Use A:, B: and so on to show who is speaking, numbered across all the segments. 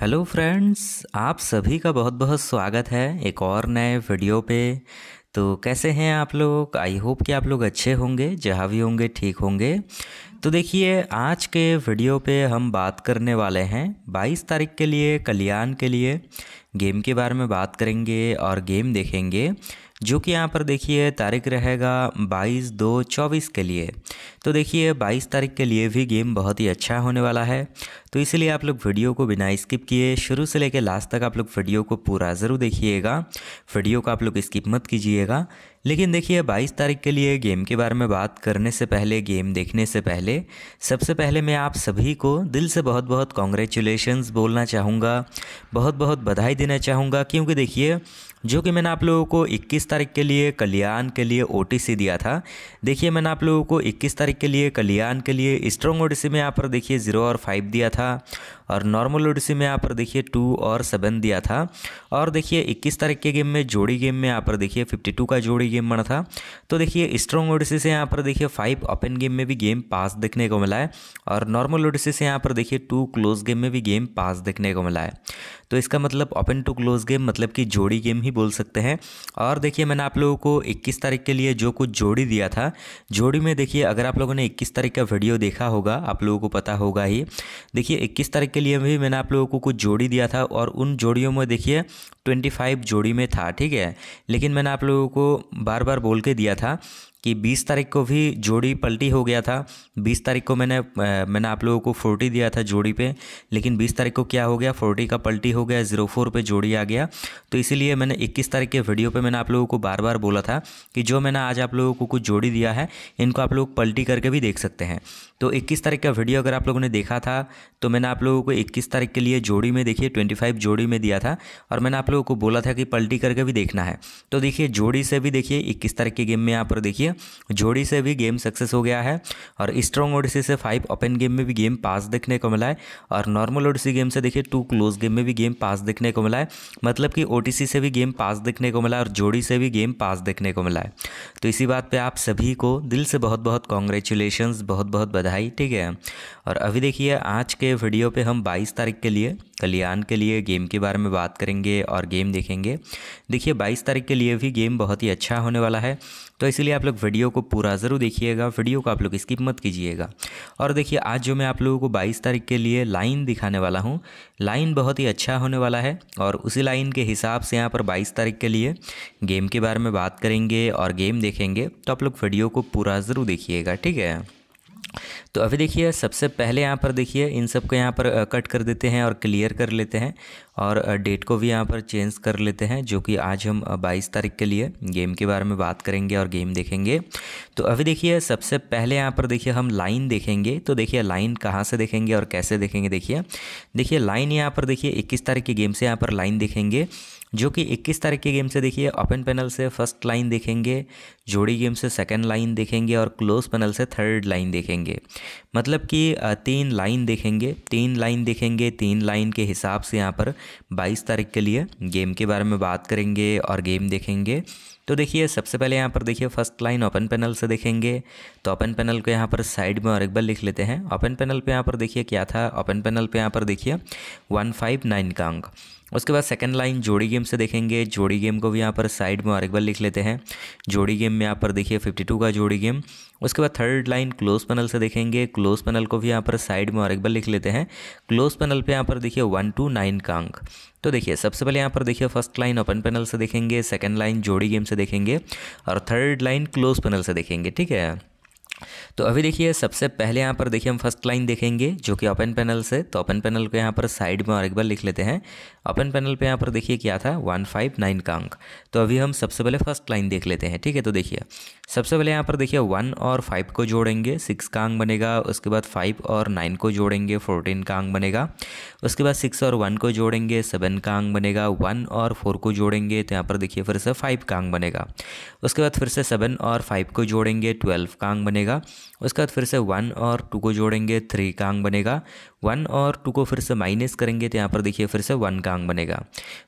A: hello friends आप सभी का बहुत बहुत स्वागत है एक और नए वीडियो पे तो कैसे हैं आप लोग आई होप कि आप लोग अच्छे होंगे जहाँ भी होंगे ठीक होंगे तो देखिए आज के वीडियो पे हम बात करने वाले हैं 22 तारीख के लिए कल्याण के लिए गेम के बारे में बात करेंगे और गेम देखेंगे जो कि यहाँ पर देखिए तारीख रहेगा 22 दो 24 के लिए तो देखिए 22 तारीख के लिए भी गेम बहुत ही अच्छा होने वाला है तो इसलिए आप लोग वीडियो को बिना स्किप किए शुरू से लेकर लास्ट तक आप लोग वीडियो को पूरा ज़रूर देखिएगा वीडियो को आप लोग स्किप मत कीजिएगा लेकिन देखिए 22 तारीख के लिए गेम के बारे में बात करने से पहले गेम देखने से पहले सबसे पहले मैं आप सभी को दिल से बहुत बहुत कॉन्ग्रेचुलेशन बोलना चाहूँगा बहुत बहुत बधाई देना चाहूँगा क्योंकि देखिए जो कि मैंने आप लोगों को 21 तारीख के लिए कल्याण के लिए ओ दिया था देखिए मैंने आप लोगों को 21 तारीख के लिए कल्याण के लिए स्ट्रॉन्ग ओडिसी में यहाँ पर देखिए ज़ीरो और फाइव दिया था और नॉर्मल ओडिसी में यहाँ पर देखिए टू और सेवन दिया था और देखिए इक्कीस तारीख के गेम में जोड़ी गेम में यहाँ पर देखिए फिफ्टी टू का जोड़ी गेम बना था तो देखिए स्ट्रॉन्ग ओडिसी से यहाँ पर देखिए फाइव ओपन गेम में भी गेम पास देखने को मिला है और नॉर्मल ओडिसी से यहाँ पर देखिए टू क्लोज गेम में भी गेम पास देखने को मिला है तो इसका मतलब ओपन टू क्लोज गेम मतलब कि जोड़ी गेम ही बोल सकते हैं और देखिए मैंने आप लोगों को 21 तारीख के लिए जो कुछ जोड़ी दिया था जोड़ी में देखिए अगर आप लोगों ने 21 तारीख का वीडियो देखा होगा आप लोगों को पता होगा ही देखिए 21 तारीख के लिए भी मैंने आप लोगों को कुछ जोड़ी दिया था और उन जोड़ियों में देखिए ट्वेंटी फाइव जोड़ी में था ठीक है लेकिन मैंने आप लोगों को बार बार बोल के दिया था कि 20 तारीख को भी जोड़ी पलटी हो गया था 20 तारीख को मैंने मैंने आप लोगों को 40 दिया था जोड़ी पे लेकिन 20 तारीख को क्या हो गया 40 का पलटी हो गया जीरो फोर पर जोड़ी आ गया तो इसीलिए मैंने 21 तारीख के वीडियो पे मैंने आप लोगों को बार बार बोला था कि जो मैंने आज आप लोगों को कुछ जोड़ी दिया है इनको आप लोग पलटी करके भी देख सकते हैं तो इक्कीस तारीख का वीडियो अगर आप लोगों ने देखा था तो मैंने आप लोगों को इक्कीस तारीख के लिए जोड़ी में देखिए ट्वेंटी जोड़ी में दिया था और मैंने आप लोगों को बोला था कि पलटी करके भी देखना है तो देखिए जोड़ी से भी देखिए इक्कीस तारीख के गेम में यहाँ पर देखिए जोड़ी से भी गेम सक्सेस हो गया है और स्ट्रॉन्ग ओडिसी से फाइव ओपन गेम में भी गेम पास देखने को मिला है और नॉर्मल ओडिसी गेम से देखिए टू क्लोज गेम में भी गेम पास देखने को मिला है मतलब कि ओ से भी गेम पास देखने को मिला और जोड़ी से भी गेम पास देखने को मिला है तो इसी बात पर आप सभी को दिल से बहुत बहुत कॉन्ग्रेचुलेशन बहुत बहुत बधाई ठीक है और अभी देखिए आज के वीडियो पर हम बाईस तारीख के लिए कल्याण के लिए गेम के बारे में बात करेंगे और गेम देखेंगे देखिए 22 तारीख के लिए भी गेम बहुत ही अच्छा होने वाला है तो इसलिए आप लोग वीडियो को पूरा ज़रूर देखिएगा वीडियो को आप लोग स्किप मत कीजिएगा और देखिए आज जो मैं आप लोगों को 22 तारीख के लिए लाइन दिखाने वाला हूँ लाइन बहुत ही अच्छा होने वाला है और उसी लाइन के हिसाब से यहाँ पर बाईस तारीख के लिए गेम के बारे में बात करेंगे और गेम देखेंगे तो आप लोग वीडियो को पूरा ज़रूर देखिएगा ठीक है तो अभी देखिए सबसे पहले यहाँ पर देखिए इन सब को यहाँ पर कट कर देते हैं और क्लियर कर लेते हैं और डेट को भी यहाँ पर चेंज कर लेते हैं जो कि आज हम 22 तारीख के लिए गेम के बारे में बात करेंगे और गेम देखेंगे तो अभी देखिए सबसे पहले यहाँ पर देखिए हम लाइन देखेंगे तो देखिए लाइन कहाँ से देखेंगे और कैसे देखेंगे देखिए देखिए लाइन यहाँ पर देखिए इक्कीस तारीख के गेम से यहाँ पर लाइन देखेंगे जो कि 21 तारीख के गेम से देखिए ओपन पैनल से फर्स्ट लाइन देखेंगे जोड़ी गेम से सेकंड लाइन देखेंगे और क्लोज पैनल से थर्ड लाइन देखेंगे मतलब कि तीन लाइन देखेंगे तीन लाइन देखेंगे तीन लाइन के हिसाब से यहाँ पर 22 तारीख के लिए गेम के बारे में बात करेंगे और गेम देखेंगे तो देखिए सबसे पहले यहाँ पर देखिए फर्स्ट लाइन ओपन पैनल से देखेंगे तो ओपन पैनल को यहाँ पर साइड में और एक बार लिख लेते हैं ओपन पैनल पे यहाँ पर देखिए क्या था ओपन पैनल पे यहाँ पर देखिए 159 का अंक उसके बाद सेकंड लाइन जोड़ी गेम से देखेंगे जोड़ी गेम को भी यहाँ पर साइड में और एक बार लिख लेते हैं जोड़ी गेम में यहाँ पर देखिए फिफ्टी टू का जोड़ी गेम उसके बाद थर्ड लाइन क्लोज पैनल से देखेंगे क्लोज पैनल को भी यहाँ पर साइड में और एक बार लिख लेते हैं क्लोज पैनल पे यहाँ पर देखिए वन टू नाइन का अंक तो देखिए सबसे पहले यहाँ पर देखिए फर्स्ट लाइन ओपन पैनल से देखेंगे सेकेंड लाइन जोड़ी गेम से देखेंगे और थर्ड लाइन क्लोज पैनल से देखेंगे ठीक है तो अभी देखिए सबसे पहले यहाँ पर देखिए हम फर्स्ट लाइन देखेंगे जो कि ओपन पैनल से तो ओपन पैनल को यहाँ पर साइड में और एक बार लिख लेते हैं ओपन पैनल पे यहाँ पर देखिए क्या था वन फाइव नाइन का अंक तो अभी हम सबसे पहले फर्स्ट लाइन देख लेते हैं ठीक है तो देखिए सबसे पहले यहाँ पर देखिए वन और फाइव को जोड़ेंगे सिक्स का अंक बनेगा उसके बाद फाइव और नाइन को जोड़ेंगे फोर्टीन का अंक बनेगा उसके बाद सिक्स और वन को जोड़ेंगे सेवन का अंक बनेगा वन और फोर को जोड़ेंगे तो यहाँ पर देखिए फिर से फाइव का अंक बनेगा उसके बाद फिर से सेवन और फाइव को जोड़ेंगे ट्वेल्व का अंक बनेगा बनेगा उसके बाद फिर से वन और टू को जोड़ेंगे थ्री का अंक बनेगा वन और टू को फिर से माइनस करेंगे तो यहाँ पर देखिए फिर से वन का अंक बनेगा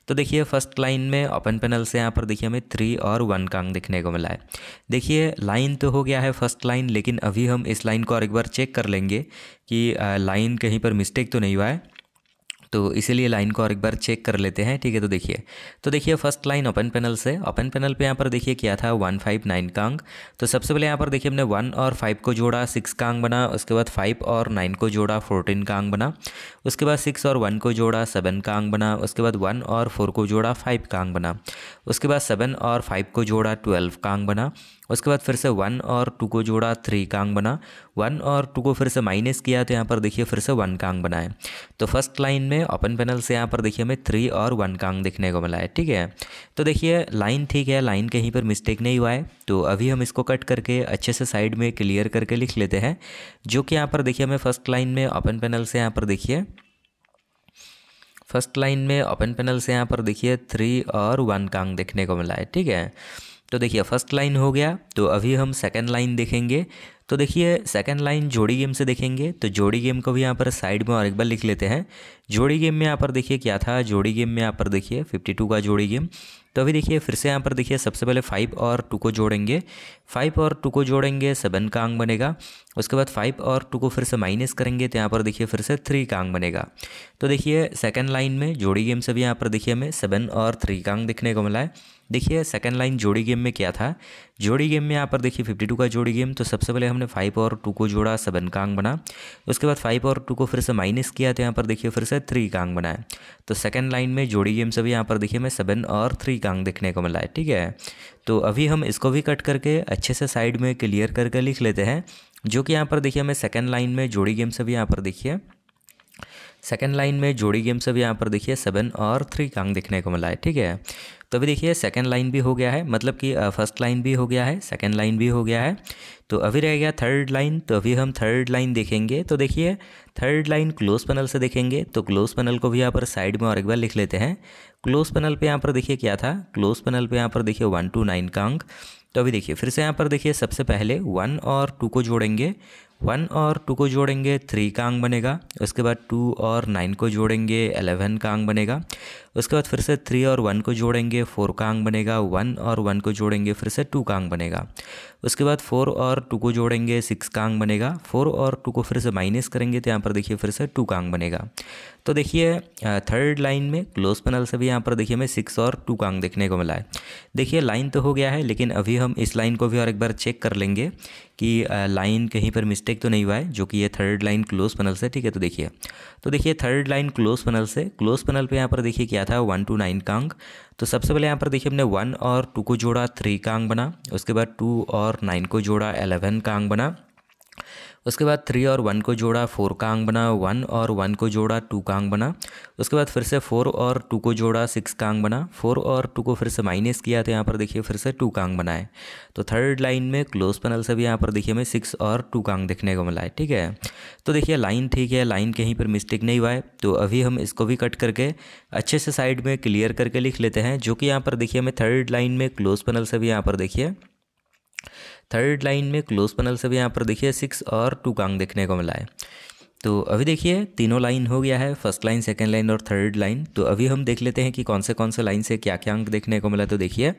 A: तो देखिए फर्स्ट लाइन में ओपन पैनल से यहाँ पर देखिए हमें थ्री और वन का अंक देखने को मिला है देखिए लाइन तो हो गया है फर्स्ट लाइन लेकिन अभी हम इस लाइन को और एक बार चेक कर लेंगे कि लाइन कहीं पर मिस्टेक तो नहीं हुआ है तो इसीलिए लाइन को और एक बार चेक कर लेते हैं ठीक है तो देखिए तो देखिए फर्स्ट लाइन ओपन पैनल से ओपन पैनल पे यहाँ पर देखिए क्या था वन फाइव नाइन का अंक तो सबसे पहले यहाँ पर देखिए हमने वन और फाइव को जोड़ा सिक्स का अंक बना उसके बाद फाइव और नाइन को जोड़ा फोर्टीन का अंक बना उसके बाद सिक्स और वन को जोड़ा सेवन का अंक बना उसके बाद वन और फोर को जोड़ा फाइव का अंक बना उसके बाद सेवन और फाइव को जोड़ा ट्वेल्व का अंक बना उसके बाद फिर से वन और टू को जोड़ा थ्री का बना वन और टू को फिर से माइनस किया तो यहाँ पर देखिए फिर से वन का अंक बना है तो फर्स्ट लाइन में ओपन पैनल से यहाँ पर देखिए हमें थ्री और वन का देखने को मिला है ठीक है तो देखिए लाइन ठीक है लाइन कहीं पर मिस्टेक नहीं हुआ है तो अभी हम इसको कट करके अच्छे से साइड में क्लियर करके लिख लेते हैं जो कि यहाँ पर देखिए हमें फर्स्ट लाइन में ओपन पैनल से यहाँ पर देखिए फर्स्ट लाइन में ओपन पैनल से यहाँ पर देखिए थ्री और वन का देखने को मिला है ठीक है तो देखिए फर्स्ट लाइन हो गया तो अभी हम सेकेंड लाइन देखेंगे तो देखिए सेकंड लाइन जोड़ी गेम से देखेंगे तो जोड़ी गेम को भी यहाँ पर साइड में और एक बार लिख लेते हैं जोड़ी गेम में यहाँ पर देखिए क्या था जोड़ी गेम में यहाँ पर देखिए 52 का जोड़ी गेम तो अभी देखिए फिर से यहाँ पर देखिए सबसे पहले फाइव और टू को जोड़ेंगे फाइव और टू को जोड़ेंगे सेवन का अंग बनेगा उसके बाद फाइव और टू को फिर से माइनस करेंगे तो यहाँ पर देखिए फिर से थ्री का अंग बनेगा तो देखिए सेकेंड लाइन में जोड़ी गेम से भी यहाँ पर देखिए हमें सेवन और थ्री का अंग देखने को मिला है देखिए सेकेंड लाइन जोड़ी गेम में क्या था जोड़ी गेम में यहाँ पर देखिए फिफ्टी टू का जोड़ी गेम तो सबसे पहले हम हमने फाइव और टू को जोड़ा सेवन का बना उसके बाद फाइव और टू को फिर से माइनस किया तो यहाँ पर देखिए फिर से थ्री का अंक बना है तो सेकेंड लाइन में जोड़ी गेम से भी यहाँ पर देखिए मैं सेवन और थ्री का अंक देखने को मिला है ठीक है तो अभी हम इसको भी कट करके अच्छे से साइड में क्लियर करके लिख लेते हैं जो कि यहाँ पर देखिए हमें सेकेंड लाइन में जोड़ी गेम से भी यहाँ पर देखिए सेकेंड लाइन में जोड़ी गेम से भी यहाँ पर देखिए सेवन और थ्री का अंक देखने को मिला है ठीक है तो अभी देखिए सेकेंड लाइन भी हो गया है मतलब कि फर्स्ट लाइन भी हो गया है सेकेंड लाइन भी हो गया है तो अभी रह गया थर्ड लाइन तो अभी हम थर्ड लाइन देखेंगे तो देखिए थर्ड लाइन क्लोज पैनल से देखेंगे तो क्लोज पैनल को भी यहाँ पर साइड में और एक बार लिख लेते हैं क्लोज पैनल पे यहाँ पर देखिए क्या था क्लोज पैनल पे यहाँ पर देखिए वन टू नाइन का अंक तो अभी देखिए फिर से यहाँ पर देखिए सबसे पहले वन और टू को जोड़ेंगे वन और टू को जोड़ेंगे थ्री का अंक बनेगा उसके बाद टू और नाइन को जोड़ेंगे एलेवन का अंक बनेगा उसके बाद फिर से थ्री और वन को जोड़ेंगे फोर का अंक बनेगा वन और वन को जोड़ेंगे फिर से टू का अंक बनेगा उसके बाद फोर और टू को जोड़ेंगे सिक्स का अंक बनेगा फोर और टू को फिर से माइनस करेंगे तो यहाँ पर देखिए फिर से टू का अंक बनेगा तो देखिए थर्ड लाइन में क्लोज पैनल से भी यहाँ पर देखिए हमें सिक्स और टू का अंक देखने को मिला है देखिए लाइन तो हो गया है लेकिन अभी हम इस लाइन को भी और एक बार चेक कर लेंगे कि लाइन कहीं पर मिस्टेक तो नहीं हुआ है जो कि ये थर्ड लाइन क्लोज पैनल से ठीक है तो देखिए तो देखिए थर्ड लाइन क्लोज पैनल से क्लोज पैनल पे यहाँ पर देखिए क्या था वन टू नाइन का अंक तो सबसे पहले यहाँ पर देखिए हमने वन और टू को जोड़ा थ्री का अंक बना उसके बाद टू और नाइन को जोड़ा एलेवन का अंक बना उसके बाद थ्री और वन को जोड़ा फोर का अंक बना वन और वन को जोड़ा टू का अंक बना उसके बाद फिर से फोर और टू को जोड़ा सिक्स का अंक बना फोर और टू को फिर से माइनस किया तो यहाँ पर देखिए फिर से टू का अंक बनाए तो थर्ड लाइन में क्लोज पैनल से भी यहाँ पर देखिए हमें सिक्स और टू का अंक देखने को मिला है ठीक है तो देखिए लाइन ठीक है लाइन कहीं पर मिस्टेक नहीं हुआ है तो अभी हम इसको भी कट करके अच्छे से साइड में क्लियर करके लिख लेते हैं जो कि यहाँ पर देखिए हमें थर्ड लाइन में क्लोज पैनल से भी यहाँ पर देखिए थर्ड लाइन में क्लोज पैनल से भी यहाँ पर देखिए सिक्स और टू कांग देखने को मिला है तो अभी देखिए तीनों लाइन हो गया है फर्स्ट लाइन सेकेंड लाइन और थर्ड लाइन तो अभी हम देख लेते हैं कि कौन से कौन से लाइन से क्या क्या अंक देखने को मिला तो देखिए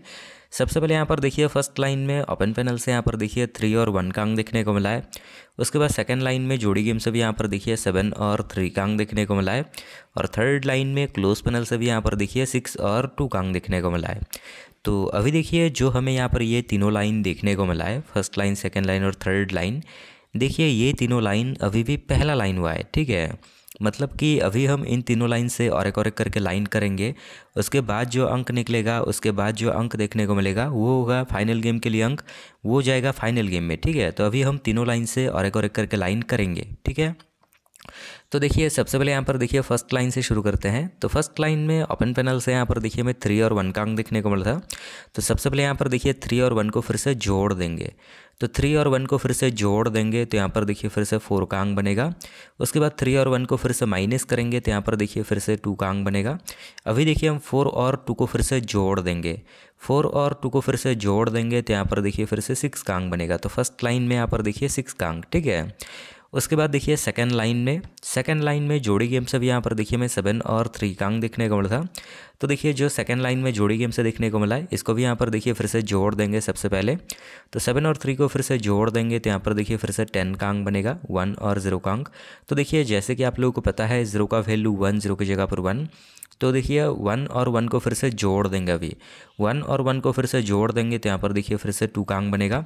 A: सबसे पहले यहाँ पर देखिए फर्स्ट लाइन में ओपन पैनल से यहाँ पर देखिए थ्री और वन कांग देखने को मिला है उसके बाद सेकंड लाइन में जोड़ी गेम से भी यहाँ पर देखिए सेवन और थ्री कांग देखने को मिला है और थर्ड लाइन में क्लोज पैनल से भी यहाँ पर देखिए सिक्स और टू कांग देखने को मिला है तो अभी देखिए जो हमें यहाँ पर ये तीनों लाइन देखने को मिला है फर्स्ट लाइन सेकेंड लाइन और थर्ड लाइन देखिए ये तीनों लाइन अभी भी पहला लाइन हुआ है ठीक है मतलब कि अभी हम इन तीनों लाइन से और एक और एक करके लाइन करेंगे उसके बाद जो अंक निकलेगा उसके बाद जो अंक देखने को मिलेगा वो होगा फाइनल गेम के लिए अंक वो जाएगा फाइनल गेम में ठीक है तो अभी हम तीनों लाइन से और एक और एक करके लाइन करेंगे ठीक है तो देखिए सबसे पहले यहाँ पर देखिए फर्स्ट लाइन से शुरू करते हैं तो फर्स्ट लाइन में ओपन पैनल से यहाँ पर देखिए हमें थ्री और वन का अंक देखने को मिला था तो सबसे पहले यहाँ पर देखिए थ्री और वन को फिर से जोड़ देंगे तो थ्री और वन को फिर से जोड़ देंगे तो यहाँ पर देखिए फिर से फोर का अंक बनेगा उसके बाद थ्री और वन को फिर से माइनस करेंगे तो यहाँ पर देखिए फिर से टू का अंक बनेगा अभी देखिए हम फोर और टू को फिर से जोड़ देंगे फोर और टू को फिर से जोड़ देंगे तो यहाँ पर देखिए फिर से सिक्स का अंक बनेगा तो फर्स्ट लाइन में यहाँ पर देखिए सिक्स का अंक ठीक है उसके बाद देखिए सेकेंड लाइन में सेकेंड लाइन में जोड़ी गेम से भी यहाँ पर देखिए मैं सेवन और थ्री कांग देखने को मिला था तो देखिए जो सेकेंड लाइन में जोड़ी गेम से देखने को मिला है इसको भी यहाँ पर देखिए फिर से जोड़ देंगे सबसे पहले तो सेवन और थ्री को फिर से जोड़ देंगे तो यहाँ पर देखिए फिर से टेन कांग बनेगा वन और ज़ीरो कांग तो देखिए जैसे कि आप लोगों को पता है ज़ीरो का वैल्यू वन ज़ीरो की जगह पर वन तो देखिए वन और वन को फिर से जोड़ देंगे अभी वन और वन को फिर से जोड़ देंगे तो यहाँ पर देखिए फिर से टू कांग बनेगा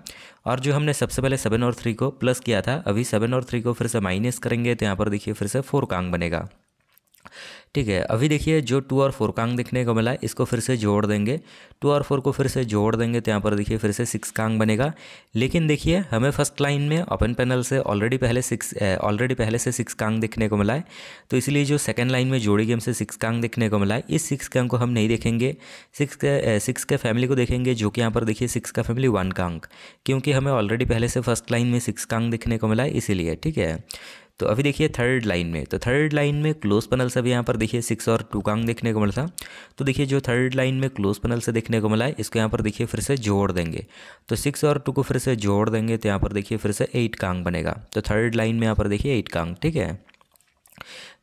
A: और जो हमने सबसे पहले सेवन और थ्री को प्लस किया था अभी सेवन और थ्री को फिर से माइनस करेंगे तो यहाँ पर देखिए फिर से फोर कांग बनेगा ठीक है अभी देखिए जो टू और फोर कांग देखने को मिला है इसको फिर से जोड़ देंगे टू और फोर को फिर से जोड़ देंगे तो यहाँ पर देखिए फिर से सिक्स कांग बनेगा लेकिन देखिए हमें फर्स्ट लाइन में ओपन पैनल से ऑलरेडी पहले सिक्स ऑलरेडी पहले से सिक्स कांग देखने को मिला है तो इसलिए जो सेकेंड लाइन में जोड़ी गेम से सिक्स कांग देखने को मिला है इस सिक्स कांग को हम नहीं देखेंगे सिक्स के सिक्स के फैमिली को देखेंगे जो कि यहाँ पर देखिए सिक्स का फैमिली वन कांग क्योंकि हमें ऑलरेडी पहले से फर्स्ट लाइन में सिक्स कांग देखने को मिला है इसीलिए ठीक है तो अभी देखिए थर्ड लाइन में तो थर्ड लाइन में क्लोज पनल से भी यहाँ पर देखिए सिक्स और टू कांग देखने को मिला था तो देखिए जो थर्ड लाइन में क्लोज पनल से देखने को मिला है इसको यहाँ पर देखिए फिर से जोड़ देंगे तो सिक्स और टू को फिर से जोड़ देंगे तो यहाँ पर देखिए फिर से एट कांग बनेगा तो थर्ड लाइन में यहाँ पर देखिए एट कांग ठीक है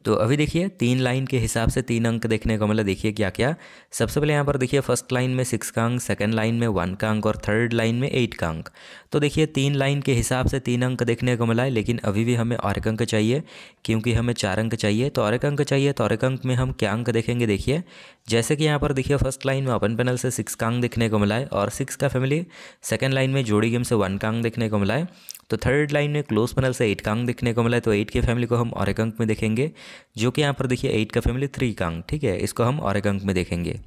A: तो अभी देखिए तीन लाइन के हिसाब से तीन अंक देखने को मिला देखिए क्या क्या सबसे पहले यहाँ पर देखिए फर्स्ट लाइन में सिक्स का अंक सेकेंड लाइन में वन का अंक और थर्ड लाइन में एट का अंक तो देखिए तीन लाइन के हिसाब से तीन अंक देखने को मिला है लेकिन अभी भी हमें और एक अंक चाहिए क्योंकि हमें चार अंक चाहिए तो और एक अंक चाहिए तो और एक अंक में हम क्या अंक देखेंगे देखिए जैसे कि यहाँ पर देखिए फर्स्ट लाइन में अपन पैनल से सिक्स कांग देखने को मिला है और सिक्स का फैमिली सेकेंड लाइन में जोड़ी गेम से वन कांग देखने को मिला है तो थर्ड लाइन में क्लोज पैनल से एट कांग देखने को मिला है तो एट के फैमिली को हम और एक अंक में देखेंगे जो कि यहाँ पर देखिए एट का फैमिली थ्री कांग ठीक है इसको हम और एक अंक में देखेंगे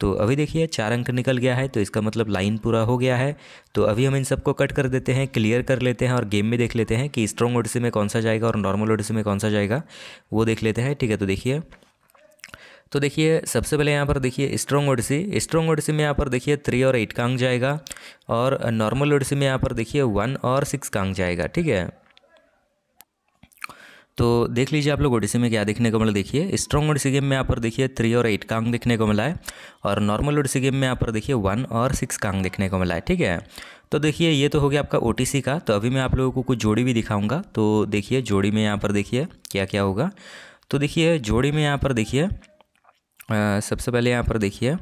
A: तो अभी देखिए चार अंक निकल गया है तो इसका मतलब लाइन पूरा हो गया है तो अभी हम इन सबको कट कर देते हैं क्लियर कर लेते हैं और गेम में देख लेते हैं कि स्ट्रॉन्ग ओडिसी में कौन सा जाएगा और नॉर्मल ओडिसी में कौन सा जाएगा वो देख लेते हैं ठीक है तो देखिए तो देखिए सबसे पहले यहाँ पर देखिए स्ट्रॉन्ग ओडिसी स्ट्रॉन्ग ओडिसी में यहाँ पर देखिए थ्री और एट कांग जाएगा और नॉर्मल ओडिसी में यहाँ पर देखिए वन और सिक्स कांग जाएगा ठीक है तो देख लीजिए आप लोग ओडिसी में क्या देखने को मिला देखिए स्ट्रॉन्ग ओडिसी गेम में यहाँ पर देखिए थ्री और एट कांग देखने को मिला है और नॉर्मल ओडिसी गेम में यहाँ पर देखिए वन और सिक्स कांग देखने को मिला है ठीक है तो देखिए ये तो हो गया आपका ओ का तो अभी मैं आप लोगों को कुछ जोड़ी भी दिखाऊंगा तो देखिए जोड़ी में यहाँ पर देखिए क्या क्या होगा तो देखिए जोड़ी में यहाँ पर देखिए सबसे पहले यहाँ पर देखिए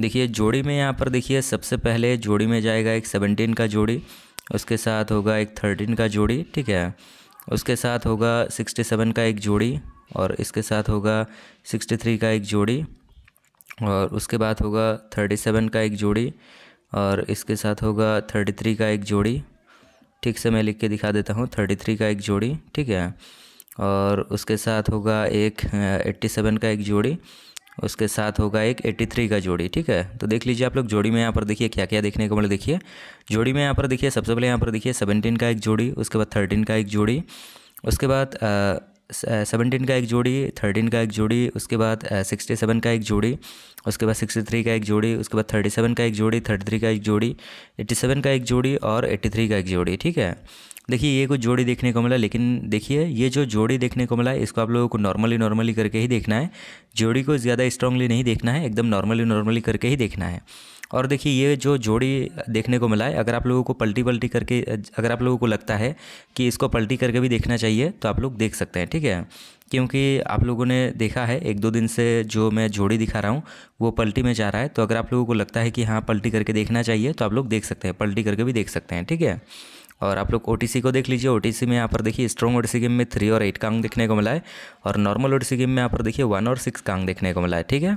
A: देखिए जोड़ी में यहाँ पर देखिए सबसे पहले जोड़ी में जाएगा एक सेवनटीन का जोड़ी उसके साथ होगा एक थर्टीन का जोड़ी ठीक है उसके साथ होगा सिक्सटी सेवन का एक जोड़ी और इसके साथ होगा सिक्सटी थ्री का एक जोड़ी और उसके बाद होगा थर्टी सेवन का एक जोड़ी और इसके साथ होगा थर्टी थ्री का एक जोड़ी ठीक से मैं लिख के दिखा देता हूँ थर्टी थ्री का एक जोड़ी ठीक है और उसके साथ होगा एक एट्टी सेवन का एक जोड़ी उसके साथ होगा एक 83 का जोड़ी ठीक है तो देख लीजिए आप लोग जोड़ी में यहाँ पर देखिए क्या क्या देखने को मिले देखिए जोड़ी में यहाँ पर देखिए सबसे पहले यहाँ पर देखिए 17 का एक जोड़ी उसके बाद 13 का एक जोड़ी उसके बाद सेवनटीन का एक जोड़ी थर्टीन का एक जोड़ी उसके बाद सिक्सटी सेवन का एक जोड़ी उसके बाद सिक्सटी थ्री का एक जोड़ी उसके बाद थर्टी सेवन का एक जोड़ी थर्टी थ्री का एक जोड़ी एट्टी सेवन का एक जोड़ी और एट्टी थ्री का एक जोड़ी ठीक है देखिए ये कुछ जोड़ी देखने को मिला लेकिन देखिए ये जो जोड़ी देखने को मिला इसको आप लोगों को नॉर्मली नॉर्मली करके ही देखना है जोड़ी को ज़्यादा स्ट्रांगली नहीं देखना है एकदम नॉर्मली नॉर्मली करके ही देखना है और देखिए ये जो जोड़ी देखने को मिला है अगर आप लोगों को पलटी पलटी करके अगर आप लोगों को लगता है कि इसको पलटी करके भी देखना चाहिए तो आप लोग देख सकते हैं ठीक है क्योंकि आप लोगों ने देखा है एक दो दिन से जो मैं जोड़ी दिखा रहा हूँ वो पलटी में जा रहा है तो अगर आप लोगों को लगता है कि हाँ पलटी करके देखना चाहिए तो आप लोग देख सकते हैं पलटी करके भी देख सकते हैं ठीक है और आप लोग ओ को देख लीजिए ओ में यहाँ पर देखिए स्ट्रॉन्ग ओ गेम में थ्री और एट कांग देखने को मिला है और नॉर्मल ओ गेम में यहाँ पर देखिए वन और सिक्स कांग देखने को मिला है ठीक है